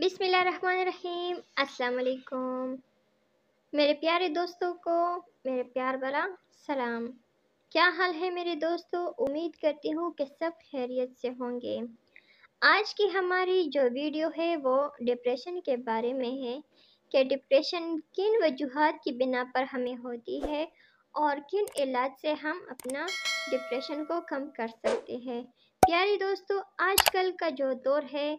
बिसमीम् असलकुम मेरे प्यारे दोस्तों को मेरे प्यार भरा सलाम क्या हाल है मेरे दोस्तों उम्मीद करती हूँ कि सब खैरियत से होंगे आज की हमारी जो वीडियो है वो डिप्रेशन के बारे में है कि डिप्रेशन किन वजूहत की बिना पर हमें होती है और किन इलाज से हम अपना डिप्रेशन को कम कर सकते हैं प्यारे दोस्तों आजकल का जो दौर है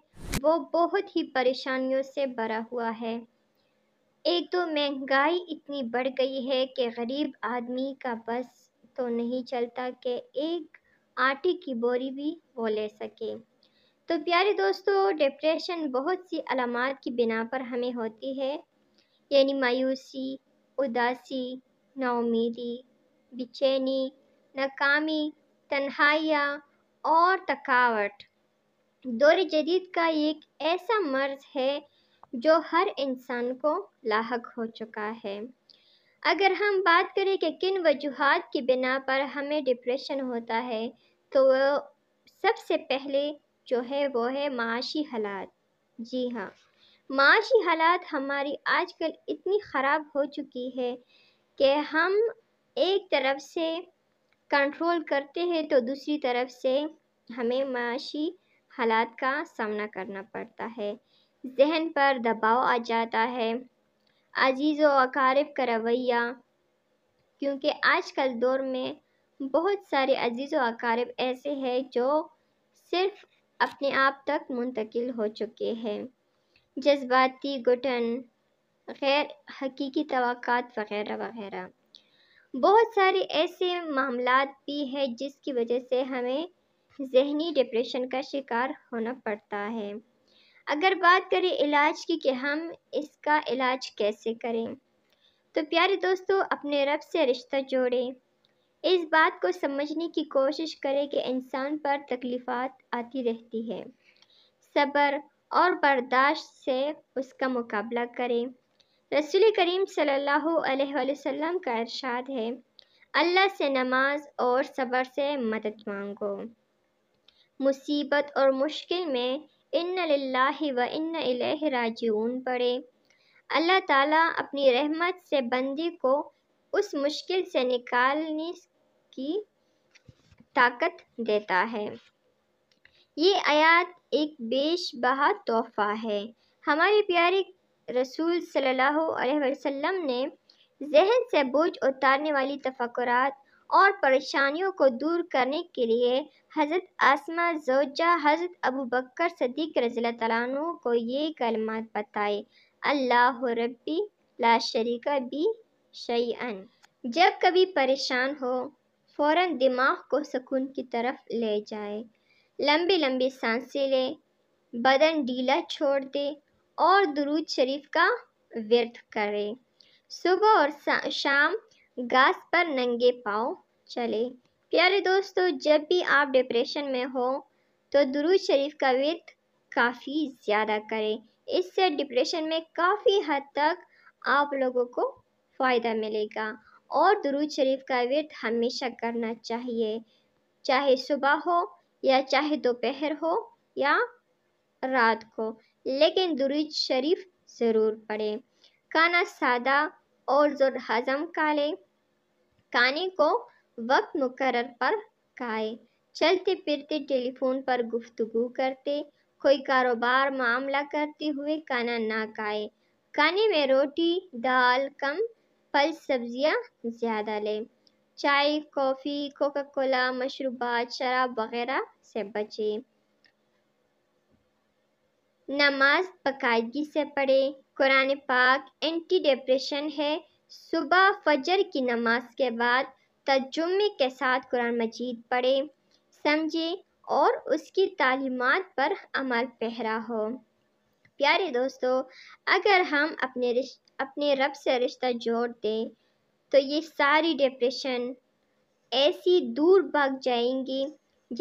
वो बहुत ही परेशानियों से भरा हुआ है एक तो महंगाई इतनी बढ़ गई है कि गरीब आदमी का बस तो नहीं चलता कि एक आटे की बोरी भी वो ले सके तो प्यारे दोस्तों डिप्रेशन बहुत सी अलामत की बिना पर हमें होती है यानी मायूसी उदासी नाउमीदी बेचैनी नाकामी तन्हाइयाँ और थकावट दौर जदीद का एक ऐसा मर्ज है जो हर इंसान को लाक हो चुका है अगर हम बात करें कि किन वजूहत की बिना पर हमें डिप्रेशन होता है तो सबसे पहले जो है वो है माशी हालात जी हाँ माशी हालात हमारी आजकल इतनी ख़राब हो चुकी है कि हम एक तरफ से कंट्रोल करते हैं तो दूसरी तरफ से हमें माशी हालात का सामना करना पड़ता है जहन पर दबाव आ जाता है अजीज़ व अकारिब का रवैया क्योंकि आजकल दौर में बहुत सारे अजीज़ व अकारिब ऐसे हैं जो सिर्फ अपने आप तक मुंतकिल हो चुके हैं जज्बाती घुटन गैर हकीकी तोक़ात वगैरह वगैरह बहुत सारे ऐसे मामला भी हैं जिसकी वजह से हमें जहनी डिप्रेशन का शिकार होना पड़ता है अगर बात करें इलाज की कि हम इसका इलाज कैसे करें तो प्यारे दोस्तों अपने रब से रिश्ता जोड़ें इस बात को समझने की कोशिश करें कि इंसान पर तकलीफ़ात आती रहती है सब्र और बर्दाश्त से उसका मुकाबला करें रसूल करीम सल्लल्लाहु अलैहि वसल्लम का इरशाद है अल्लाह से नमाज और सब्र से मदद मांगो मुसीबत और मुश्किल में इन्न लाही व इन्न पढ़े अल्लाह ताला अपनी रहमत से बंदी को उस मुश्किल से निकालने की ताकत देता है ये आयत एक बेश बहा तोहफ़ा है हमारे प्यारे रसूल सल्लल्लाहु अलैहि वसल्लम ने जहन से बोझ उतारने वाली तफकरात और परेशानियों को दूर करने के लिए हज़रत आसमा जोजा हज़रत अबू बकर सदीक रजील तु को ये कलमात बताए अल्लाह रब्बी ला शरीका बी शैन जब कभी परेशान हो फ़ौर दिमाग को सुकून की तरफ ले जाए लंबी लंबी सांसें ले बदन ढीला छोड़ दे और दुरूद शरीफ का व्यर्थ करे सुबह और शाम घास पर नंगे पाँव चले प्यारे दोस्तों जब भी आप डिप्रेशन में हो तो दुरूद शरीफ का वित काफ़ी ज़्यादा करें इससे डिप्रेशन में काफ़ी हद तक आप लोगों को फ़ायदा मिलेगा और दुरूद शरीफ का वित हमेशा करना चाहिए चाहे सुबह हो या चाहे दोपहर हो या रात को लेकिन दुरूद शरीफ ज़रूर पढ़ें खाना सादा और ज़ोर हज़म का लें काने को वक्त मुकर पर काए चलते फिरते टेलीफोन पर गुफ्तगु करते कोई कारोबार मामला करते हुए काना ना काए खाने में रोटी दाल कम फल सब्जियां ज़्यादा ले चाय कॉफ़ी कोका कोला मशरूबात शराब वगैरह से बचे नमाज बाकायदगी से पढ़े कुरान पाक एंटी डिप्रेशन है सुबह फजर की नमाज के बाद तजुमे के साथ कुरान मजीद पढ़े समझे और उसकी तालीमत पर अमल पहरा हो प्यारे दोस्तों अगर हम अपने रिश अपने रब से रिश्ता जोड़ दें तो ये सारी डिप्रेशन ऐसी दूर भाग जाएंगी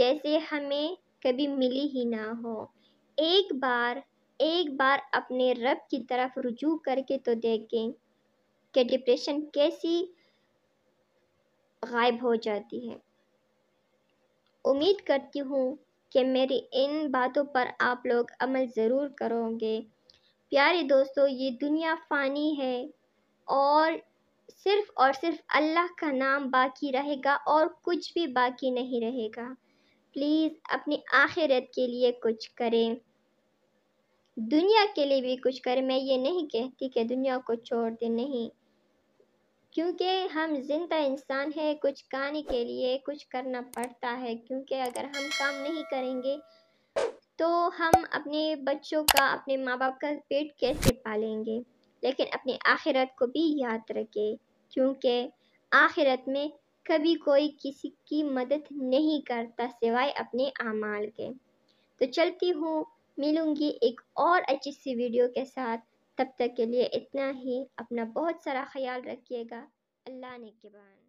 जैसे हमें कभी मिली ही ना हो एक बार एक बार अपने रब की तरफ रुजू करके तो देखें कि डिप्रेशन कैसी गायब हो जाती है उम्मीद करती हूँ कि मेरी इन बातों पर आप लोग अमल ज़रूर करोगे प्यारे दोस्तों ये दुनिया फ़ानी है और सिर्फ और सिर्फ अल्लाह का नाम बाकी रहेगा और कुछ भी बाकी नहीं रहेगा प्लीज़ अपनी आखिरत के लिए कुछ करें दुनिया के लिए भी कुछ करें मैं ये नहीं कहती कि दुनिया को छोड़ दे नहीं क्योंकि हम जिंदा इंसान है कुछ गाने के लिए कुछ करना पड़ता है क्योंकि अगर हम काम नहीं करेंगे तो हम अपने बच्चों का अपने माँ बाप का पेट कैसे पालेंगे लेकिन अपने आखिरत को भी याद रखें क्योंकि आखिरत में कभी कोई किसी की मदद नहीं करता सिवाय अपने अमाल के तो चलती हूँ मिलूँगी एक और अच्छी सी वीडियो के साथ तब तक के लिए इतना ही अपना बहुत सारा ख्याल रखिएगा अल्लाह ने के